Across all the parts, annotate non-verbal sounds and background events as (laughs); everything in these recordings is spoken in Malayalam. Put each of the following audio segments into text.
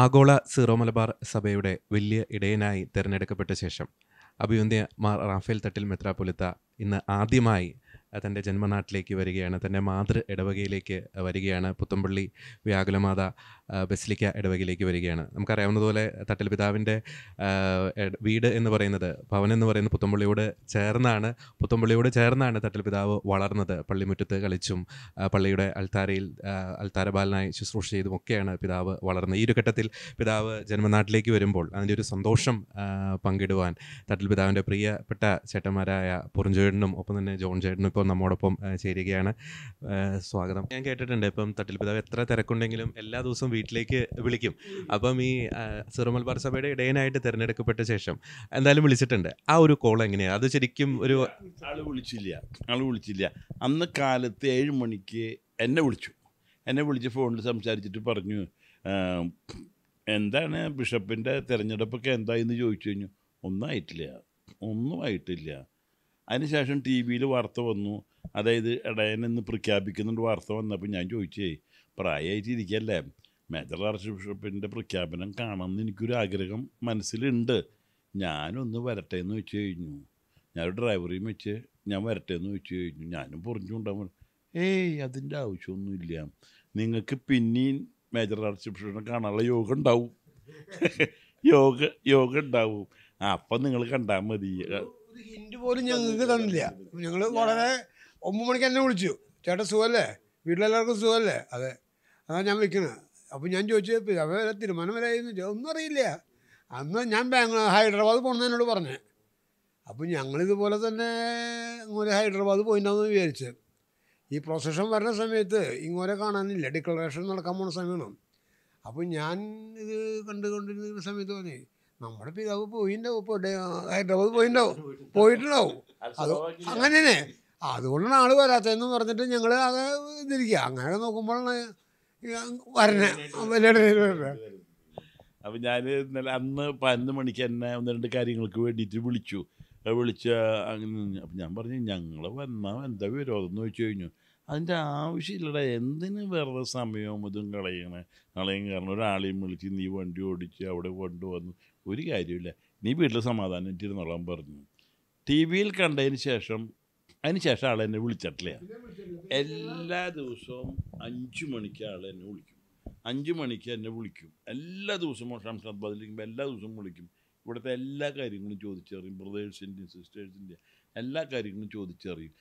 ആഗോള സീറോ മലബാർ സഭയുടെ വലിയ ഇടയനായി തിരഞ്ഞെടുക്കപ്പെട്ട ശേഷം അഭിവന്ദ്യ മാർ റാഫേൽ തട്ടിൽ മെത്രാപൊലിത്ത ഇന്ന് ആദ്യമായി തൻ്റെ ജന്മനാട്ടിലേക്ക് വരികയാണ് തൻ്റെ മാതൃ ഇടവകയിലേക്ക് വരികയാണ് പുത്തമ്പള്ളി വ്യാകുലമാത ബസിലിക്ക ഇടവകയിലേക്ക് വരികയാണ് നമുക്കറിയാവുന്നതുപോലെ തട്ടൽ പിതാവിൻ്റെ വീട് എന്ന് പറയുന്നത് ഭവൻ എന്ന് പറയുന്നത് പുത്തമ്പള്ളിയോട് ചേർന്നാണ് പുത്തമ്പള്ളിയോട് ചേർന്നാണ് തട്ടൽ പിതാവ് വളർന്നത് പള്ളിമുറ്റത്ത് കളിച്ചും പള്ളിയുടെ അൽത്താരയിൽ അൽത്താരബാലനായി ശുശ്രൂഷ ചെയ്തും ഒക്കെയാണ് പിതാവ് വളർന്നത് ഈ ഒരു ഘട്ടത്തിൽ പിതാവ് ജന്മനാട്ടിലേക്ക് വരുമ്പോൾ അതിൻ്റെ ഒരു സന്തോഷം പങ്കിടുവാൻ തട്ടൽ പിതാവിൻ്റെ പ്രിയപ്പെട്ട ചേട്ടന്മാരായ പൊറുഞ്ചേട്ടനും ഒപ്പം തന്നെ ജോൺ ചേട്ടനും ഇപ്പോൾ നമ്മോടൊപ്പം ചേരുകയാണ് സ്വാഗതം ഞാൻ കേട്ടിട്ടുണ്ട് ഇപ്പം തട്ടിൽ പിതാവ് എത്ര തിരക്കുണ്ടെങ്കിലും എല്ലാ ദിവസവും വീട്ടിലേക്ക് വിളിക്കും അപ്പം ഈ സിറുമൽബാർ സഭയുടെ ഇടയനായിട്ട് തിരഞ്ഞെടുക്കപ്പെട്ട ശേഷം എന്തായാലും വിളിച്ചിട്ടുണ്ട് ആ ഒരു കോൾ എങ്ങനെയാണ് അത് ശരിക്കും ഒരു ആൾ വിളിച്ചില്ല ആൾ വിളിച്ചില്ല അന്ന് കാലത്ത് ഏഴ് മണിക്ക് എന്നെ വിളിച്ചു എന്നെ വിളിച്ച് ഫോണിൽ സംസാരിച്ചിട്ട് പറഞ്ഞു എന്താണ് ബിഷപ്പിൻ്റെ തിരഞ്ഞെടുപ്പൊക്കെ എന്തായെന്ന് ചോദിച്ചു കഴിഞ്ഞു ഒന്നും ആയിട്ടില്ല ഒന്നും ആയിട്ടില്ല അതിനുശേഷം ടി വിയിൽ വാർത്ത വന്നു അതായത് എന്ന് പ്രഖ്യാപിക്കുന്നുണ്ട് വാർത്ത വന്നപ്പോൾ ഞാൻ ചോദിച്ചേ പ്രായമായിട്ട് ഇരിക്കല്ലേ മേജർ ആർച്ച് ബിഷപ്പിൻ്റെ പ്രഖ്യാപനം കാണണമെന്ന് എനിക്കൊരു ആഗ്രഹം മനസ്സിലുണ്ട് ഞാനൊന്ന് വരട്ടെ എന്ന് വെച്ച് കഴിഞ്ഞു ഞാനൊരു ഡ്രൈവറേയും വെച്ച് ഞാൻ വരട്ടെ എന്ന് വെച്ച് കഴിഞ്ഞു ഞാനും പൊറിഞ്ഞുകൊണ്ടാകുമ്പോൾ ഏയ് അതിൻ്റെ ആവശ്യമൊന്നുമില്ല നിങ്ങൾക്ക് പിന്നെയും മേജർ ആർച്ച് ബിഷപ്പിനെ കാണാനുള്ള യോഗം ഉണ്ടാവും (laughs) യോഗ യോഗ ഉണ്ടാവും അപ്പം നിങ്ങൾ കണ്ടാൽ മതി ഹിന്റ് പോലും ഞങ്ങൾക്ക് തന്നില്ല ഞങ്ങൾ വളരെ ഒമ്പത് മണിക്ക് എന്നെ വിളിച്ചു ചേട്ടാ സുഖമല്ലേ വീട്ടിലെല്ലാവർക്കും സുഖമല്ലേ അതെ അതാണ് ഞാൻ വെക്കുന്നത് അപ്പോൾ ഞാൻ ചോദിച്ചു അവരെ തീരുമാനം വരായിരുന്നു ഒന്നും അറിയില്ല അന്ന് ഞാൻ ബാംഗ്ലൂർ ഹൈദരാബാദ് പോണെന്നോട് പറഞ്ഞു അപ്പോൾ ഞങ്ങളിതുപോലെ തന്നെ ഇങ്ങനെ ഹൈദരാബാദ് എന്ന് വിചാരിച്ച് ഈ പ്രൊസഷൻ വരുന്ന സമയത്ത് ഇങ്ങോരെ കാണാനില്ല ഡിക്ലറേഷൻ നടക്കാൻ പോണ സമയമാണ് അപ്പോൾ ഞാൻ ഇത് കണ്ടുകൊണ്ടിരുന്ന സമയത്ത് പറഞ്ഞു നമ്മുടെ പിതാവ് പോയിണ്ടാവും ഇപ്പോൾ ഹൈദരാബാദ് പോയിണ്ടാവും പോയിട്ടുണ്ടാവും അത് അങ്ങനെ തന്നെ അതുകൊണ്ടാണ് ആള് വരാത്തതെന്ന് പറഞ്ഞിട്ട് ഞങ്ങൾ അത് ഇതിരിക്കുക അങ്ങനെ നോക്കുമ്പോഴാണ് വരണേ അപ്പം ഞാൻ ഇന്നലെ അന്ന് പതിനൊന്ന് മണിക്ക് തന്നെ ഒന്ന് രണ്ട് കാര്യങ്ങൾക്ക് വേണ്ടിയിട്ട് വിളിച്ചു വിളിച്ച അങ്ങനെ അപ്പം ഞാൻ പറഞ്ഞു ഞങ്ങൾ വന്നാൽ എന്താ വിരോധം എന്ന് ചോദിച്ചു കഴിഞ്ഞു അതിൻ്റെ ആവശ്യമില്ലടാ എന്തിന് വെറുതെ സമയവും ഇതും കളയണേ കളയും കാരണം ഒരാളെയും വിളിച്ച് നീ വണ്ടി ഓടിച്ച് അവിടെ കൊണ്ടുവന്നു ഒരു കാര്യമില്ല നീ വീട്ടിൽ സമാധാനം ഇരുന്നോളാൻ പറഞ്ഞു ടി വിയിൽ കണ്ടതിന് ശേഷം അതിന് ശേഷം ആൾ എന്നെ വിളിച്ചിട്ടില്ല എല്ലാ ദിവസവും അഞ്ചു മണിക്ക് ആൾ എന്നെ വിളിക്കും അഞ്ചു മണിക്ക് എന്നെ വിളിക്കും എല്ലാ ദിവസവും ഷംഷാദ് ബദലിക്കുമ്പോൾ എല്ലാ ദിവസവും വിളിക്കും ഇവിടുത്തെ എല്ലാ കാര്യങ്ങളും ചോദിച്ചറിയും ബ്രദേഴ്സിൻ്റെയും സിസ്റ്റേഴ്സിൻ്റെയും എല്ലാ കാര്യങ്ങളും ചോദിച്ചറിയും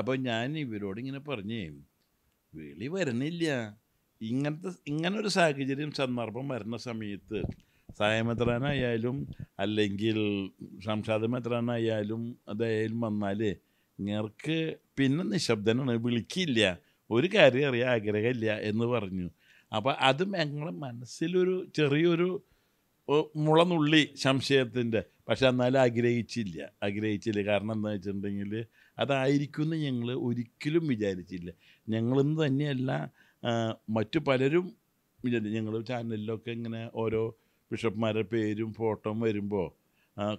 അപ്പോൾ ഞാൻ ഇവരോട് ഇങ്ങനെ പറഞ്ഞേ വെളി വരണില്ല ഇങ്ങനത്തെ ഇങ്ങനൊരു സാഹചര്യം സന്ദർഭം വരുന്ന സമയത്ത് സായമത്രാനായാലും അല്ലെങ്കിൽ സംഷാദ് അതായാലും വന്നാൽ ഇങ്ങർക്ക് പിന്നെ നിശബ്ദനാണ് വിളിക്കില്ല ഒരു കാര്യം അറിയാൻ ആഗ്രഹമില്ല എന്ന് പറഞ്ഞു അപ്പോൾ അതും ഞങ്ങളുടെ മനസ്സിലൊരു ചെറിയൊരു മുളനുള്ളി സംശയത്തിൻ്റെ പക്ഷെ എന്നാലും ആഗ്രഹിച്ചില്ല ആഗ്രഹിച്ചില്ല കാരണം എന്താ വെച്ചിട്ടുണ്ടെങ്കിൽ എന്ന് ഞങ്ങൾ ഒരിക്കലും വിചാരിച്ചില്ല ഞങ്ങളിന്ന് തന്നെയല്ല മറ്റു പലരും ഞങ്ങൾ ചാനലിലൊക്കെ ഇങ്ങനെ ഓരോ ബിഷപ്പ്മാരുടെ പേരും ഫോട്ടോയും വരുമ്പോൾ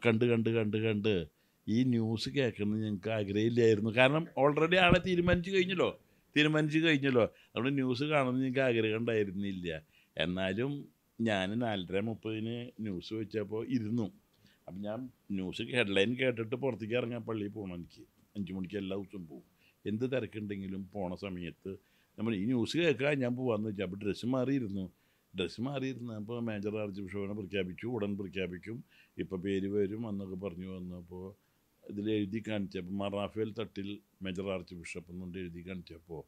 കണ്ട് കണ്ട് കണ്ട് കണ്ട് ഈ ന്യൂസ് കേൾക്കുന്നത് ഞങ്ങൾക്ക് ആഗ്രഹമില്ലായിരുന്നു കാരണം ഓൾറെഡി ആളെ തീരുമാനിച്ചു കഴിഞ്ഞല്ലോ തീരുമാനിച്ചു കഴിഞ്ഞല്ലോ അതുകൊണ്ട് ന്യൂസ് കാണുന്നത് ഞങ്ങൾക്ക് ആഗ്രഹം ഉണ്ടായിരുന്നില്ല എന്നാലും ഞാൻ നാലര മുപ്പതിന് ന്യൂസ് വെച്ചപ്പോൾ ഇരുന്നു അപ്പം ഞാൻ ന്യൂസ് ഹെഡ്ലൈൻ കേട്ടിട്ട് പുറത്തേക്ക് ഇറങ്ങാൻ പള്ളിയിൽ പോകണം എനിക്ക് അഞ്ച് മണിക്ക് എല്ലാ ദിവസവും പോകും എന്ത് തിരക്കുണ്ടെങ്കിലും പോണ സമയത്ത് നമ്മൾ ഈ ന്യൂസ് കേൾക്കാൻ ഞാൻ പോകാമെന്ന് വെച്ചാൽ അപ്പോൾ ഡ്രസ്സ് മാറിയിരുന്നു ഡ്രസ്സ് മാറിയിരുന്നു അപ്പോൾ മേജർ ആർച്ച് ബിഷപ്പിനെ പ്രഖ്യാപിച്ചു ഉടൻ പ്രഖ്യാപിക്കും ഇപ്പോൾ പേര് വരും എന്നൊക്കെ പറഞ്ഞു വന്നപ്പോൾ ഇതിൽ എഴുതി കാണിച്ചപ്പോൾ Mar Raphael Thattil major archbishop എന്നുകൊണ്ട് എഴുതി കാണിച്ചപ്പോൾ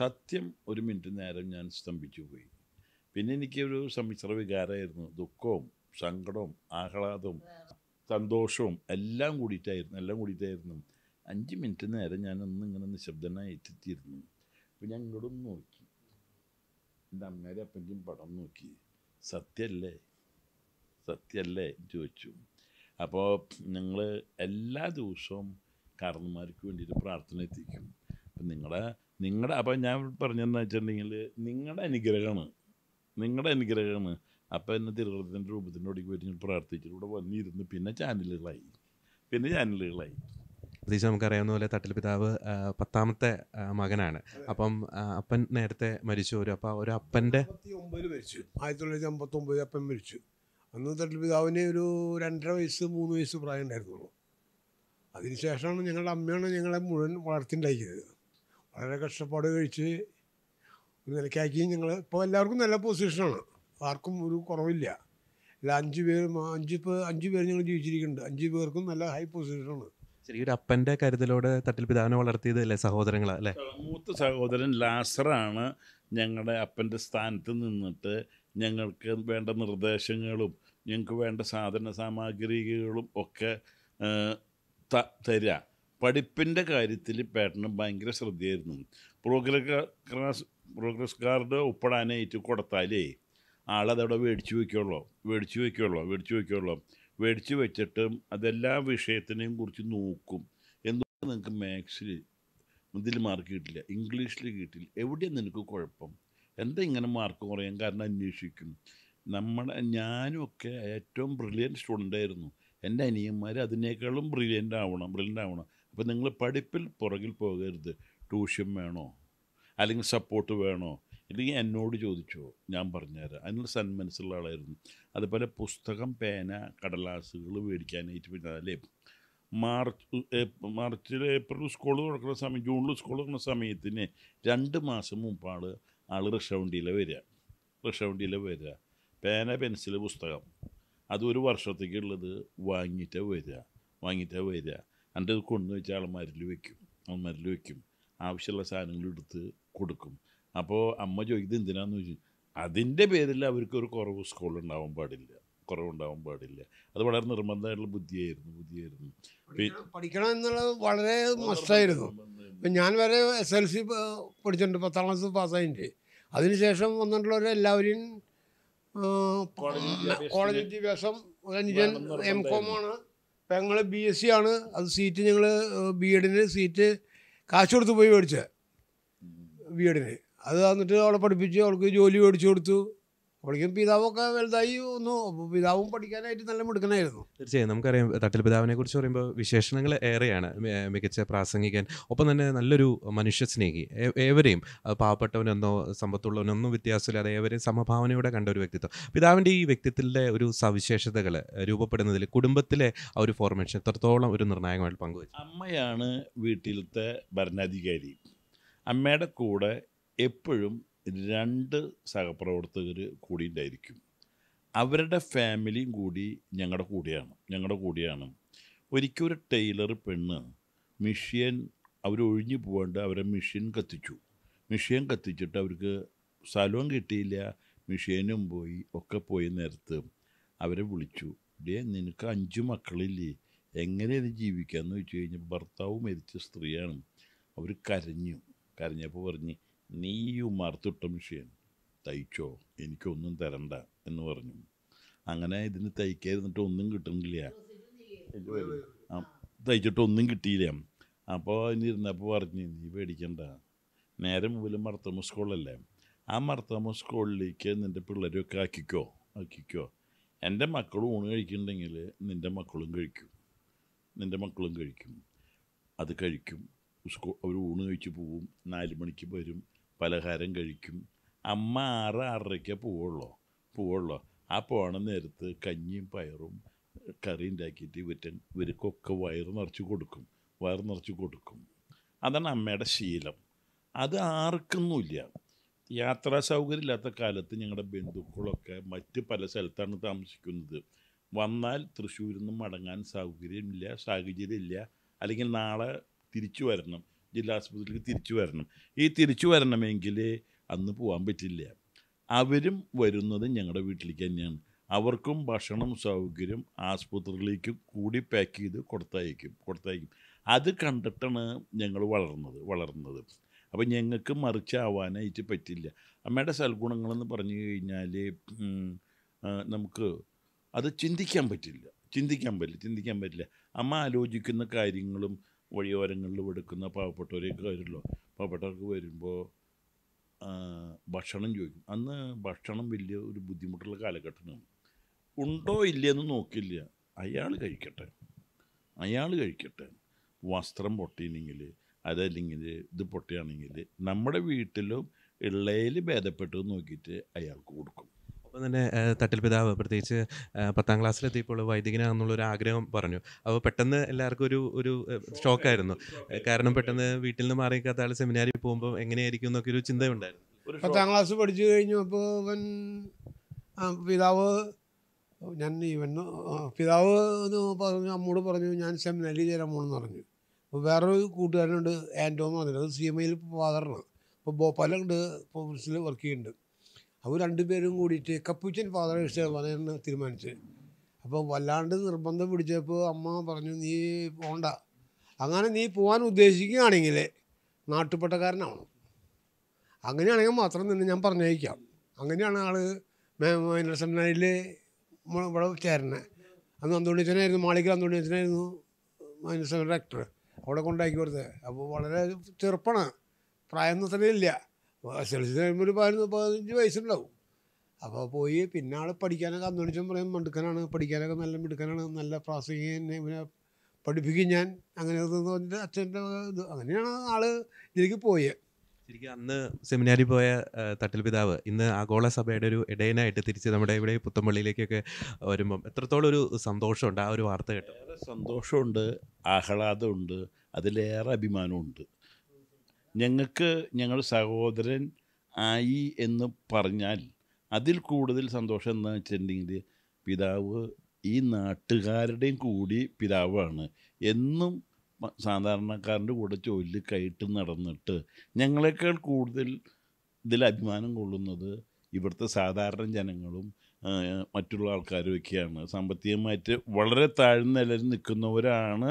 സത്യം ഒരു മിനിറ്റ് നേരം ഞാൻ സ്തംഭിച്ചു പോയി പിന്നെ എനിക്കൊരു സമ്മിശ്ര വികാരമായിരുന്നു ദുഃഖവും സങ്കടവും ആഹ്ലാദവും സന്തോഷവും എല്ലാം കൂടിയിട്ടായിരുന്നു എല്ലാം കൂടിയിട്ടായിരുന്നു അഞ്ച് മിനിറ്റ് നേരം ഞാനൊന്നും ഇങ്ങനെ നിശബ്ദനായി എത്തിയിരുന്നു അപ്പോൾ ഞാൻ ഇങ്ങോട്ടൊന്ന് നോക്കി എൻ്റെ അമ്മേരെ അപ്പൻ്റെയും പടം നോക്കി സത്യല്ലേ സത്യല്ലേ ചോദിച്ചു അപ്പോൾ ഞങ്ങൾ എല്ലാ ദിവസവും കാരണന്മാർക്ക് വേണ്ടിയിട്ട് പ്രാർത്ഥന എത്തിക്കും അപ്പം നിങ്ങളുടെ നിങ്ങളുടെ അപ്പോൾ ഞാൻ പറഞ്ഞതെന്ന് വെച്ചിട്ടുണ്ടെങ്കിൽ നിങ്ങളുടെ അനുഗ്രഹമാണ് നിങ്ങളുടെ അനുഗ്രഹമാണ് അപ്പോൾ എന്നെ തിരുവനന്തപുരത്തിൻ്റെ രൂപത്തിൻ്റെ ഒടുക്കി പോയിട്ട് പ്രാർത്ഥിച്ചിട്ട് ഇവിടെ വന്നിരുന്നു പിന്നെ ചാനലുകളായി പിന്നെ ചാനലുകളായി പ്രത്യേകിച്ച് നമുക്കറിയാവുന്ന പോലെ തട്ടിൽ പിതാവ് പത്താമത്തെ മകനാണ് അപ്പം അപ്പൻ നേരത്തെ മരിച്ചു ഒരു അപ്പം ഒരു അപ്പൻ്റെ ഒമ്പതിൽ മരിച്ചു ആയിരത്തി തൊള്ളായിരത്തി ഒമ്പതിൽ അപ്പൻ മരിച്ചു അന്ന് തട്ടിൽ പിതാവിന് ഒരു രണ്ടര വയസ്സ് മൂന്ന് വയസ്സ് പ്രായം ഉണ്ടായിരുന്നുള്ളൂ അതിനുശേഷമാണ് ഞങ്ങളുടെ അമ്മയാണ് ഞങ്ങളെ മുഴുവൻ വളർത്തിണ്ടായിരിക്കുന്നത് വളരെ കഷ്ടപ്പാട് കഴിച്ച് ഒരു നിലയ്ക്കാക്കി ഞങ്ങൾ ഇപ്പോൾ എല്ലാവർക്കും നല്ല പൊസിഷനാണ് ആർക്കും ഒരു കുറവില്ല അല്ല അഞ്ച് പേരും അഞ്ച് അഞ്ച് പേര് ഞങ്ങൾ ജീവിച്ചിരിക്കുന്നുണ്ട് അഞ്ച് പേർക്കും നല്ല ഹൈ പൊസിഷനാണ് ചെറിയൊരു അപ്പന്റെ കരുതലോടെ തട്ടിൽ പിതാവിനെ വളർത്തിയത് അല്ലേ സഹോദരങ്ങളാ അല്ലേ മൂത്ത സഹോദരൻ ലാസറാണ് ഞങ്ങളുടെ അപ്പൻ്റെ സ്ഥാനത്ത് നിന്നിട്ട് ഞങ്ങൾക്ക് വേണ്ട നിർദ്ദേശങ്ങളും ഞങ്ങൾക്ക് വേണ്ട സാധന സാമഗ്രികളും ഒക്കെ തരിക പഠിപ്പിൻ്റെ കാര്യത്തിൽ പേട്ടനും ഭയങ്കര ശ്രദ്ധയായിരുന്നു പ്രോഗ്രസ് പ്രോഗ്രസ് കാർഡ് ഒപ്പിടാനായിട്ട് കൊടുത്താലേ ആളതവിടെ മേടിച്ചു വയ്ക്കുള്ളൂ മേടിച്ചു വയ്ക്കുള്ളൂ മേടിച്ചു വയ്ക്കുള്ളൂ മേടിച്ച് വെച്ചിട്ടും അതെല്ലാ വിഷയത്തിനെയും കുറിച്ച് നോക്കും എന്തുകൊണ്ട് നിങ്ങൾക്ക് മാത്സിൽ ഇതിൽ മാർക്ക് കിട്ടില്ല ഇംഗ്ലീഷിൽ കിട്ടില്ല എവിടെയാണ് നിനക്ക് കുഴപ്പം എന്താ ഇങ്ങനെ മാർക്ക് കുറയാൻ കാരണം അന്വേഷിക്കും നമ്മുടെ ഒക്കെ ഏറ്റവും ബ്രില്യൻറ്റ് സ്റ്റുഡൻ്റ് ആയിരുന്നു എൻ്റെ അനിയന്മാർ അതിനേക്കാളും ബ്രില്യൻ്റ് ആവണം ബ്രില്യൻ്റ് ആവണം അപ്പോൾ നിങ്ങൾ പഠിപ്പിൽ പുറകിൽ പോകരുത് ട്യൂഷൻ വേണോ അല്ലെങ്കിൽ സപ്പോർട്ട് വേണോ ഇല്ലെങ്കിൽ എന്നോട് ചോദിച്ചോ ഞാൻ പറഞ്ഞുതരാം അതിനുള്ള സന്മനസ്സുള്ള ആളായിരുന്നു അതുപോലെ പുസ്തകം പേന കടലാസുകൾ മേടിക്കാനായിട്ട് പിന്നെ അല്ലേ മാർച്ച് മാർച്ചിൽ ഏപ്രിൽ സ്കൂൾ തുറക്കുന്ന സമയം ജൂണിൽ സ്കൂൾ തുറക്കുന്ന സമയത്തിന് രണ്ട് മാസം മുമ്പാണ് ആൾ റിഷവണ്ടിയിലെ വരിക റിഷവണ്ടിയിലെ വരിക പേന പെൻസിൽ പുസ്തകം അത് ഒരു വർഷത്തേക്കുള്ളത് വാങ്ങിയിട്ടേ വരിക വാങ്ങിയിട്ടേ വരിക എൻ്റെ ഇത് കൊണ്ടുവച്ച ആൾമാരിൽ വയ്ക്കും ആൾമാരിൽ വയ്ക്കും ആവശ്യമുള്ള സാധനങ്ങൾ എടുത്ത് കൊടുക്കും അപ്പോൾ അമ്മ ചോദിക്കുന്നത് എന്തിനാന്ന് ചോദിച്ചു അതിൻ്റെ പേരിൽ അവർക്ക് ഒരു കുറവ് സ്കൂളുണ്ടാവാൻ പാടില്ല കുറവുണ്ടാവാൻ പാടില്ല അത് വളരെ നിർബന്ധമായിട്ടുള്ള ബുദ്ധിയായിരുന്നു ബുദ്ധിയായിരുന്നു പഠിക്കണം എന്നുള്ളത് വളരെ മസ്റ്റായിരുന്നു ഞാൻ വരെ എസ് എൽ സി പഠിച്ചിട്ടുണ്ട് പത്താം ക്ലാസ് പാസ്സായിട്ട് അതിനുശേഷം വന്നിട്ടുള്ളവർ എല്ലാവരെയും കോളേജ് വിദ്യാഭ്യാസം ഞാൻ എം കോമാണ് അപ്പം ഞങ്ങൾ ബി എസ് സി ആണ് അത് സീറ്റ് ഞങ്ങൾ ബി എഡിന് സീറ്റ് കാശ് കൊടുത്ത് പോയി മേടിച്ചത് ബി എഡിന് അത് തന്നിട്ട് അവളെ പഠിപ്പിച്ചു അവൾക്ക് ജോലി മേടിച്ചു കൊടുത്തു അപ്പോഴേക്കും പിതാവൊക്കെ വലുതായി ഒന്നു പിതാവും പഠിക്കാനായിട്ട് നല്ല മിടുക്കനായിരുന്നു തീർച്ചയായും നമുക്കറിയാം തട്ടിൽ പിതാവിനെ കുറിച്ച് പറയുമ്പോൾ വിശേഷണങ്ങൾ ഏറെയാണ് മികച്ച പ്രാസംഗികൻ ഒപ്പം തന്നെ നല്ലൊരു മനുഷ്യ സ്നേഹി ഏവരെയും പാവപ്പെട്ടവനെന്നോ സമ്പത്തുള്ളവനൊന്നും വ്യത്യാസമില്ലാതെ ഏവരെയും സമഭാവനയോടെ കണ്ട ഒരു വ്യക്തിത്വം പിതാവിൻ്റെ ഈ വ്യക്തിത്വത്തിലെ ഒരു സവിശേഷതകൾ രൂപപ്പെടുന്നതിൽ കുടുംബത്തിലെ ആ ഒരു ഫോർമേഷൻ എത്രത്തോളം ഒരു നിർണായകമായിട്ട് പങ്കുവച്ചു അമ്മയാണ് വീട്ടിലത്തെ ഭരണാധികാരി അമ്മയുടെ കൂടെ എപ്പോഴും രണ്ട് സഹപ്രവർത്തകർ കൂടി ഉണ്ടായിരിക്കും അവരുടെ ഫാമിലിയും കൂടി ഞങ്ങളുടെ കൂടെയാണ് ഞങ്ങളുടെ കൂടെയാണ് ഒരിക്കലൊരു ടൈലർ പെണ്ണ് മിഷ്യൻ അവരൊഴിഞ്ഞു പോകാണ്ട് അവരെ മിഷ്യൻ കത്തിച്ചു മിഷ്യൻ കത്തിച്ചിട്ട് അവർക്ക് സ്ഥലവും കിട്ടിയില്ല മിഷ്യനും പോയി ഒക്കെ പോയ നേരത്ത് അവരെ വിളിച്ചു ഡേ നിനക്ക് അഞ്ച് മക്കളില്ലേ എങ്ങനെയത് ജീവിക്കാമെന്ന് എന്ന് വെച്ച് കഴിഞ്ഞാൽ ഭർത്താവ് മരിച്ച സ്ത്രീയാണ് അവർ കരഞ്ഞു കരഞ്ഞപ്പോൾ പറഞ്ഞു നീ ഉമ്മർത്തിട്ട മെഷീൻ തയ്ച്ചോ എനിക്കൊന്നും തരണ്ട എന്ന് പറഞ്ഞു അങ്ങനെ ഇതിന് തയ്ക്കാതിരുന്നിട്ട് ഒന്നും കിട്ടുന്നില്ല തയ്ച്ചിട്ട് ഒന്നും കിട്ടിയില്ല അപ്പോൾ ഇനി ഇരുന്നപ്പോൾ പറഞ്ഞു നീ പേടിക്കണ്ട നേരെ മുമ്പിൽ മർത്തമ്മ സ്കൂളല്ലേ ആ മർത്തമ്മ സ്കൂളിലേക്ക് നിൻ്റെ പിള്ളേരൊക്കെ ആക്കിക്കോ ആക്കിക്കോ എൻ്റെ മക്കളും ഊണ് കഴിക്കുന്നുണ്ടെങ്കിൽ നിൻ്റെ മക്കളും കഴിക്കും നിൻ്റെ മക്കളും കഴിക്കും അത് കഴിക്കും സ്കൂൾ അവർ ഊണ് കഴിച്ച് പോവും നാല് മണിക്ക് വരും പലഹാരം കഴിക്കും അമ്മ ആറ് ആറരയ്ക്കേ പോവുള്ളോ പോവുള്ളോ ആ പോണ നേരത്ത് കഞ്ഞിയും പയറും കറി ഉണ്ടാക്കിയിട്ട് ഇവറ്റൻ ഇവർക്കൊക്കെ വയറ് നിറച്ച് കൊടുക്കും വയറ് നിറച്ച് കൊടുക്കും അതാണ് അമ്മയുടെ ശീലം അത് ആർക്കൊന്നുമില്ല യാത്രാ സൗകര്യം ഇല്ലാത്ത കാലത്ത് ഞങ്ങളുടെ ബന്ധുക്കളൊക്കെ മറ്റ് പല സ്ഥലത്താണ് താമസിക്കുന്നത് വന്നാൽ തൃശ്ശൂരിൽ നിന്ന് മടങ്ങാൻ സൗകര്യമില്ല സാഹചര്യമില്ല അല്ലെങ്കിൽ നാളെ തിരിച്ചു വരണം ജില്ലാ ആശുപത്രിയിലേക്ക് തിരിച്ചു വരണം ഈ തിരിച്ചു വരണമെങ്കിൽ അന്ന് പോകാൻ പറ്റില്ല അവരും വരുന്നത് ഞങ്ങളുടെ വീട്ടിലേക്ക് തന്നെയാണ് അവർക്കും ഭക്ഷണം സൗകര്യം ആസ്പത്രിയിലേക്ക് കൂടി പാക്ക് ചെയ്ത് കൊടുത്തയക്കും കൊടുത്തയക്കും അത് കണ്ടിട്ടാണ് ഞങ്ങൾ വളർന്നത് വളർന്നത് അപ്പോൾ ഞങ്ങൾക്ക് മറിച്ചാവാനായിട്ട് പറ്റില്ല അമ്മയുടെ സൽഗുണങ്ങളെന്ന് പറഞ്ഞു കഴിഞ്ഞാൽ നമുക്ക് അത് ചിന്തിക്കാൻ പറ്റില്ല ചിന്തിക്കാൻ പറ്റില്ല ചിന്തിക്കാൻ പറ്റില്ല അമ്മ ആലോചിക്കുന്ന കാര്യങ്ങളും വഴിയോരങ്ങളിൽ എടുക്കുന്ന പാവപ്പെട്ടവരെയൊക്കെ കാര്യമല്ലോ പാവപ്പെട്ടവർക്ക് വരുമ്പോൾ ഭക്ഷണം ചോദിക്കും അന്ന് ഭക്ഷണം വലിയ ഒരു ബുദ്ധിമുട്ടുള്ള കാലഘട്ടമാണ് ഉണ്ടോ ഇല്ലയെന്ന് നോക്കില്ല അയാൾ കഴിക്കട്ടെ അയാൾ കഴിക്കട്ടെ വസ്ത്രം പൊട്ടിയില്ലെങ്കിൽ അതല്ലെങ്കിൽ ഇത് പൊട്ടിയാണെങ്കിൽ നമ്മുടെ വീട്ടിലും ഇള്ളയിൽ ഭേദപ്പെട്ടു നോക്കിയിട്ട് അയാൾക്ക് കൊടുക്കും ഒപ്പം തന്നെ തട്ടിൽ പിതാവ് പ്രത്യേകിച്ച് പത്താം ക്ലാസ്സിലെത്തിയപ്പോൾ ഒരു ആഗ്രഹം പറഞ്ഞു അപ്പോൾ പെട്ടെന്ന് എല്ലാവർക്കും ഒരു ഒരു ഷോക്കായിരുന്നു കാരണം പെട്ടെന്ന് വീട്ടിൽ നിന്ന് മാറി ആൾ സെമിനാരിൽ പോകുമ്പോൾ എങ്ങനെയായിരിക്കും എന്നൊക്കെ ഒരു ചിന്തയുണ്ടായിരുന്നു പത്താം ക്ലാസ് പഠിച്ചു കഴിഞ്ഞു അപ്പോൾ അവൻ പിതാവ് ഞാൻ ഇവൻ പിതാവ് എന്ന് പറഞ്ഞു അമ്മോട് പറഞ്ഞു ഞാൻ സെമിനാരിൽ ചേരാൻ പോകണമെന്ന് പറഞ്ഞു അപ്പോൾ വേറൊരു കൂട്ടുകാരനുണ്ട് ആൻറ്റോ എന്ന് പറഞ്ഞിട്ട് അത് സി എം ഐയിൽ ഫാദറാണ് അപ്പോൾ ഭോപ്പാലുണ്ട് പോലീസിൽ വർക്ക് ചെയ്യുന്നുണ്ട് അവർ രണ്ടുപേരും കൂടിയിട്ട് കപ്പൂച്ചൻ ഫാദറേഴ്സ് വരാൻ തീരുമാനിച്ച് അപ്പോൾ വല്ലാണ്ട് നിർബന്ധം പിടിച്ചപ്പോൾ അമ്മ പറഞ്ഞു നീ പോണ്ട അങ്ങനെ നീ പോകാൻ ഉദ്ദേശിക്കുകയാണെങ്കിൽ നാട്ടുപെട്ടക്കാരനാവണം അങ്ങനെയാണെങ്കിൽ മാത്രം നിന്നെ ഞാൻ പറഞ്ഞയക്കാം അങ്ങനെയാണ് ആൾ മൈനസണ്ണയിൽ ഇവിടെ ചേരണേ അന്ന് അന്തോണിച്ചനായിരുന്നു മാളിക്കൽ അന്തോണിച്ചനായിരുന്നു മൈനസൺ ഡയറക്ടർ അവിടെ കൊണ്ടാക്കി കൊടുത്തത് അപ്പോൾ വളരെ ചെറുപ്പമാണ് പ്രായം ഒന്നും തന്നെ ഇല്ല സെൽസി കഴിയുമ്പോൾ ഒരു പതിനൊന്ന് പതിനഞ്ച് വയസ്സുണ്ടാവും അപ്പോൾ പോയി പിന്നെ ആൾ പഠിക്കാനൊക്കെ അന്നോണിച്ചും പറയും മിടുക്കനാണ് പഠിക്കാനൊക്കെ നല്ല മിടുക്കനാണ് നല്ല പ്രാസംഗികനെ പിന്നെ പഠിപ്പിക്കും ഞാൻ അങ്ങനെ അച്ഛൻ്റെ ഇത് അങ്ങനെയാണ് ആൾ ഇതിലേക്ക് പോയത് ശരിക്കും അന്ന് സെമിനാരി പോയ തട്ടിൽ പിതാവ് ഇന്ന് ആഗോള സഭയുടെ ഒരു ഇടയനായിട്ട് തിരിച്ച് നമ്മുടെ ഇവിടെ പുത്തമ്പള്ളിയിലേക്കൊക്കെ വരുമ്പം എത്രത്തോളം ഒരു സന്തോഷമുണ്ട് ആ ഒരു വാർത്ത കേട്ടോ സന്തോഷമുണ്ട് ആഹ്ലാദമുണ്ട് അതിലേറെ അഭിമാനമുണ്ട് ഞങ്ങൾക്ക് ഞങ്ങളുടെ സഹോദരൻ ആയി എന്ന് പറഞ്ഞാൽ അതിൽ കൂടുതൽ സന്തോഷം എന്ന് വെച്ചിട്ടുണ്ടെങ്കിൽ പിതാവ് ഈ നാട്ടുകാരുടെയും കൂടി പിതാവാണ് എന്നും സാധാരണക്കാരൻ്റെ കൂടെ ജോലിയിൽ കയറ്റ് നടന്നിട്ട് ഞങ്ങളെക്കാൾ കൂടുതൽ ഇതിൽ അഭിമാനം കൊള്ളുന്നത് ഇവിടുത്തെ സാധാരണ ജനങ്ങളും മറ്റുള്ള ആൾക്കാരും ഒക്കെയാണ് സാമ്പത്തികമായിട്ട് വളരെ താഴ്ന്ന നിലയിൽ നിൽക്കുന്നവരാണ്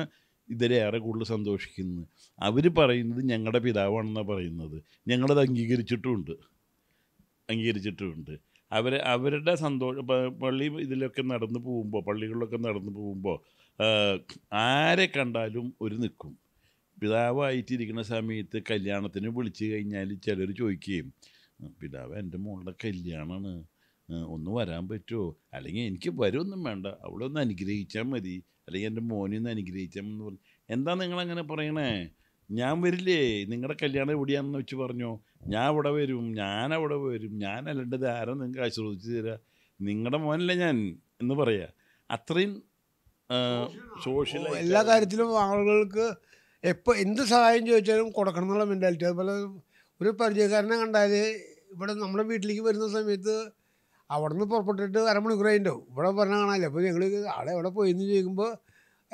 ഇതിലേറെ കൂടുതൽ സന്തോഷിക്കുന്നത് അവർ പറയുന്നത് ഞങ്ങളുടെ പിതാവാണെന്നാണ് പറയുന്നത് ഞങ്ങളത് അംഗീകരിച്ചിട്ടുമുണ്ട് അംഗീകരിച്ചിട്ടുമുണ്ട് അവർ അവരുടെ സന്തോഷം പള്ളി ഇതിലൊക്കെ നടന്നു പോകുമ്പോൾ പള്ളികളിലൊക്കെ നടന്നു പോകുമ്പോൾ ആരെ കണ്ടാലും ഒരു നിൽക്കും പിതാവായിട്ടിരിക്കുന്ന സമയത്ത് കല്യാണത്തിന് വിളിച്ചു കഴിഞ്ഞാൽ ചിലർ ചോദിക്കുകയും പിതാവ് എൻ്റെ മോളുടെ കല്യാണമാണ് ഒന്ന് വരാൻ പറ്റുമോ അല്ലെങ്കിൽ എനിക്ക് വരുമൊന്നും വേണ്ട അവളൊന്ന് അനുഗ്രഹിച്ചാൽ മതി അല്ലെങ്കിൽ എൻ്റെ മോനിന്ന് അനുഗ്രഹിച്ചെന്ന് പറഞ്ഞു എന്താ നിങ്ങളങ്ങനെ പറയണേ ഞാൻ വരില്ലേ നിങ്ങളുടെ കല്യാണം എവിടെയാണെന്ന് വെച്ച് പറഞ്ഞോ ഞാൻ അവിടെ വരും ഞാൻ അവിടെ വരും ഞാൻ അല്ലേണ്ടത് ആരോ നിങ്ങൾക്ക് ആശ്രദിച്ച് തരാ നിങ്ങളുടെ മോനല്ലേ ഞാൻ എന്ന് പറയാ അത്രയും സോഷ്യൽ എല്ലാ കാര്യത്തിലും ആളുകൾക്ക് എപ്പോൾ എന്ത് സഹായം ചോദിച്ചാലും കൊടുക്കണം എന്നുള്ള മെൻറ്റാലിറ്റി അതുപോലെ ഒരു പരിചയക്കാരനെ കണ്ടാൽ ഇവിടെ നമ്മുടെ വീട്ടിലേക്ക് വരുന്ന സമയത്ത് അവിടെ നിന്ന് പുറപ്പെട്ടിട്ട് അരമണിക്കൂർ കഴിഞ്ഞിട്ടുണ്ടാവും ഇവിടെ പറഞ്ഞാൽ കാണാനില്ല അപ്പോൾ ഞങ്ങൾ ആളെ എവിടെ പോയി എന്ന് ചോദിക്കുമ്പോൾ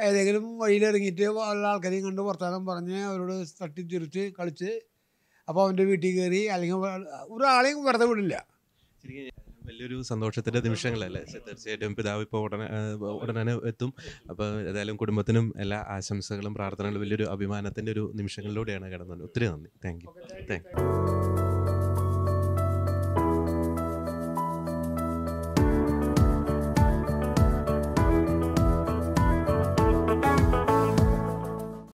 ഏതെങ്കിലും വഴിയിലിറങ്ങിയിട്ട് എല്ലാ ആൾക്കാരെയും കണ്ട് വർത്തമാനം പറഞ്ഞ് അവരോട് തട്ടി ചിരിച്ച് കളിച്ച് അപ്പോൾ അവൻ്റെ വീട്ടിൽ കയറി അല്ലെങ്കിൽ ഒരാളെയും വെറുതെ വിടില്ല വലിയൊരു സന്തോഷത്തിൻ്റെ നിമിഷങ്ങളല്ലേ തീർച്ചയായിട്ടും പിതാവ് ഇപ്പോൾ ഉടനെ ഉടനെ എത്തും അപ്പോൾ ഏതായാലും കുടുംബത്തിനും എല്ലാ ആശംസകളും പ്രാർത്ഥനകളും വലിയൊരു അഭിമാനത്തിൻ്റെ ഒരു നിമിഷങ്ങളിലൂടെയാണ് കിടന്നത് ഒത്തിരി നന്ദി താങ്ക് യു താങ്ക് യു